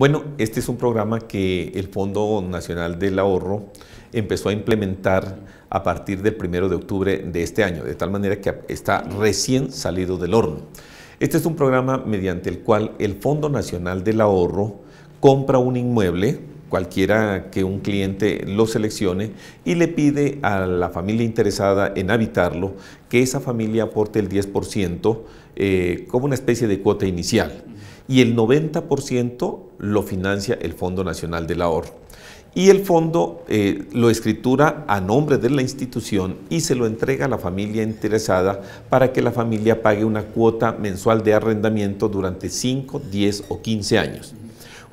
Bueno, este es un programa que el Fondo Nacional del Ahorro empezó a implementar a partir del 1 de octubre de este año, de tal manera que está recién salido del horno. Este es un programa mediante el cual el Fondo Nacional del Ahorro compra un inmueble, cualquiera que un cliente lo seleccione y le pide a la familia interesada en habitarlo que esa familia aporte el 10% eh, como una especie de cuota inicial y el 90% lo financia el Fondo Nacional del Ahorro. Y el fondo eh, lo escritura a nombre de la institución y se lo entrega a la familia interesada para que la familia pague una cuota mensual de arrendamiento durante 5, 10 o 15 años.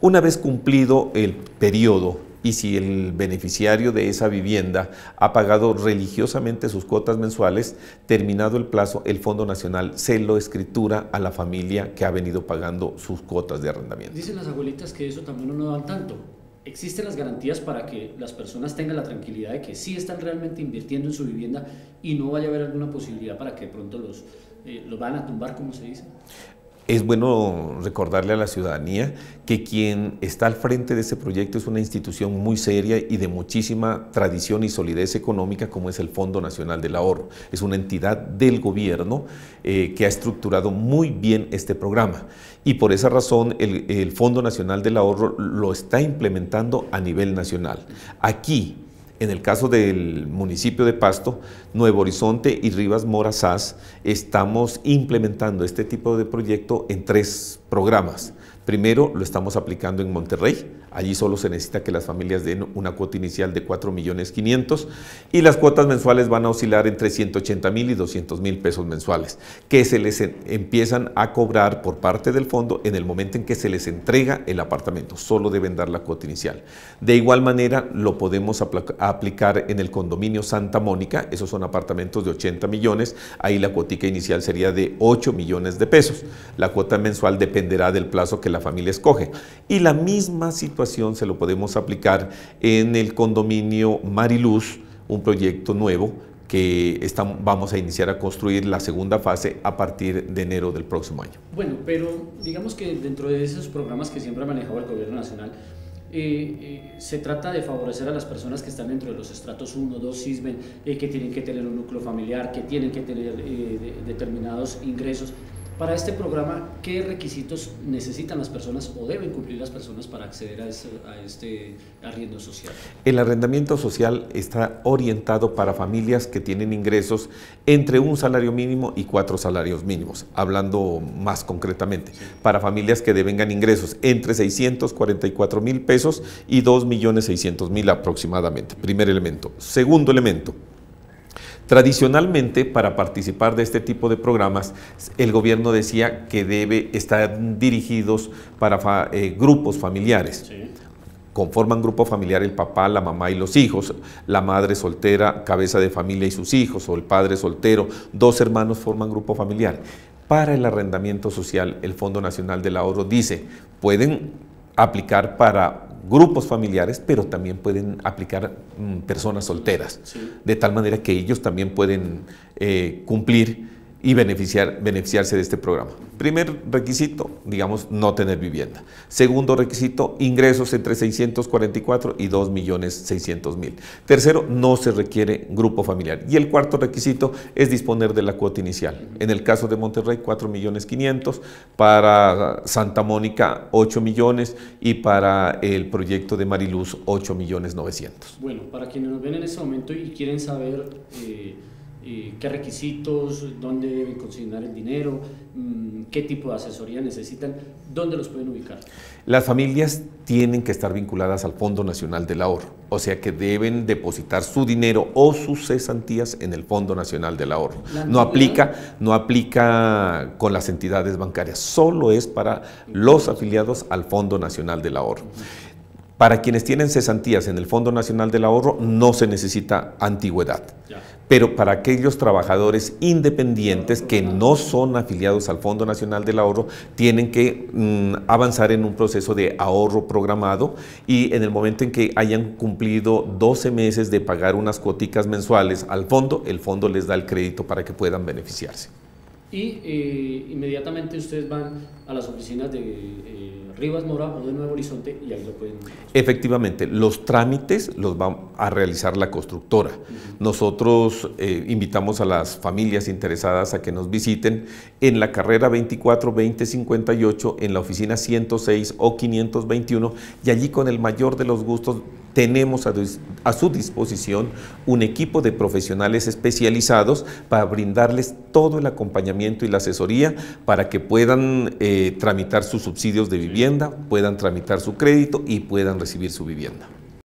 Una vez cumplido el periodo y si el beneficiario de esa vivienda ha pagado religiosamente sus cuotas mensuales, terminado el plazo, el Fondo Nacional se lo escritura a la familia que ha venido pagando sus cuotas de arrendamiento. Dicen las abuelitas que eso también no da tanto. ¿Existen las garantías para que las personas tengan la tranquilidad de que sí están realmente invirtiendo en su vivienda y no vaya a haber alguna posibilidad para que pronto los, eh, los van a tumbar, como se dice? Es bueno recordarle a la ciudadanía que quien está al frente de este proyecto es una institución muy seria y de muchísima tradición y solidez económica como es el Fondo Nacional del Ahorro. Es una entidad del gobierno eh, que ha estructurado muy bien este programa y por esa razón el, el Fondo Nacional del Ahorro lo está implementando a nivel nacional. Aquí en el caso del municipio de Pasto, Nuevo Horizonte y Rivas Morazás, estamos implementando este tipo de proyecto en tres programas. Primero lo estamos aplicando en Monterrey. Allí solo se necesita que las familias den una cuota inicial de 4 millones 500 y las cuotas mensuales van a oscilar entre 180 mil y 200 mil pesos mensuales, que se les empiezan a cobrar por parte del fondo en el momento en que se les entrega el apartamento. Solo deben dar la cuota inicial. De igual manera lo podemos aplicar en el condominio Santa Mónica. Esos son apartamentos de 80 millones. Ahí la cuotica inicial sería de 8 millones de pesos. La cuota mensual dependerá del plazo que la familia escoge. Y la misma situación se lo podemos aplicar en el condominio Mariluz, un proyecto nuevo que vamos a iniciar a construir la segunda fase a partir de enero del próximo año. Bueno, pero digamos que dentro de esos programas que siempre ha manejado el gobierno nacional, eh, eh, se trata de favorecer a las personas que están dentro de los estratos 1, 2, sismen, eh, que tienen que tener un núcleo familiar, que tienen que tener eh, determinados ingresos. Para este programa, ¿qué requisitos necesitan las personas o deben cumplir las personas para acceder a, este arriendo social? El arrendamiento social está orientado para familias que tienen ingresos entre un salario mínimo y cuatro salarios mínimos, hablando más concretamente, para familias que devengan ingresos entre 644 mil pesos y 2 millones 600 mil aproximadamente, primer elemento. Segundo elemento, Tradicionalmente, para participar de este tipo de programas, el gobierno decía que debe estar dirigidos para eh, grupos familiares. Conforman grupo familiar el papá, la mamá y los hijos, la madre soltera, cabeza de familia y sus hijos, o el padre soltero, dos hermanos forman grupo familiar. Para el arrendamiento social, el Fondo Nacional del Ahorro dice, pueden aplicar para grupos familiares, pero también pueden aplicar mm, personas solteras, de tal manera que ellos también pueden eh, cumplir y beneficiar, beneficiarse de este programa. Primer requisito, digamos, no tener vivienda. Segundo requisito, ingresos entre 644 y 2 millones mil. Tercero, no se requiere grupo familiar. Y el cuarto requisito es disponer de la cuota inicial. En el caso de Monterrey, 4 millones 500, para Santa Mónica, 8 millones y para el proyecto de Mariluz, 8 millones Bueno, para quienes nos ven en ese momento y quieren saber... Eh, eh, qué requisitos, dónde deben consignar el dinero, mm, qué tipo de asesoría necesitan, dónde los pueden ubicar. Las familias tienen que estar vinculadas al Fondo Nacional del Ahorro, o sea que deben depositar su dinero o sus cesantías en el Fondo Nacional del Ahorro. No aplica, no aplica con las entidades bancarias, solo es para los afiliados al Fondo Nacional del Ahorro. Para quienes tienen cesantías en el Fondo Nacional del Ahorro no se necesita antigüedad. Pero para aquellos trabajadores independientes que no son afiliados al Fondo Nacional del Ahorro, tienen que mm, avanzar en un proceso de ahorro programado y en el momento en que hayan cumplido 12 meses de pagar unas cuoticas mensuales al fondo, el fondo les da el crédito para que puedan beneficiarse. Y eh, inmediatamente ustedes van a las oficinas de... Eh, Rivas Mora o de Nuevo Horizonte y ahí lo pueden... Efectivamente, los trámites los va a realizar la constructora. Nosotros eh, invitamos a las familias interesadas a que nos visiten en la carrera 24-2058, en la oficina 106 o 521 y allí con el mayor de los gustos tenemos a, su disposición un equipo de profesionales especializados para brindarles todo el acompañamiento y la asesoría para que puedan eh, tramitar sus subsidios de vivienda, puedan tramitar su crédito y puedan recibir su vivienda.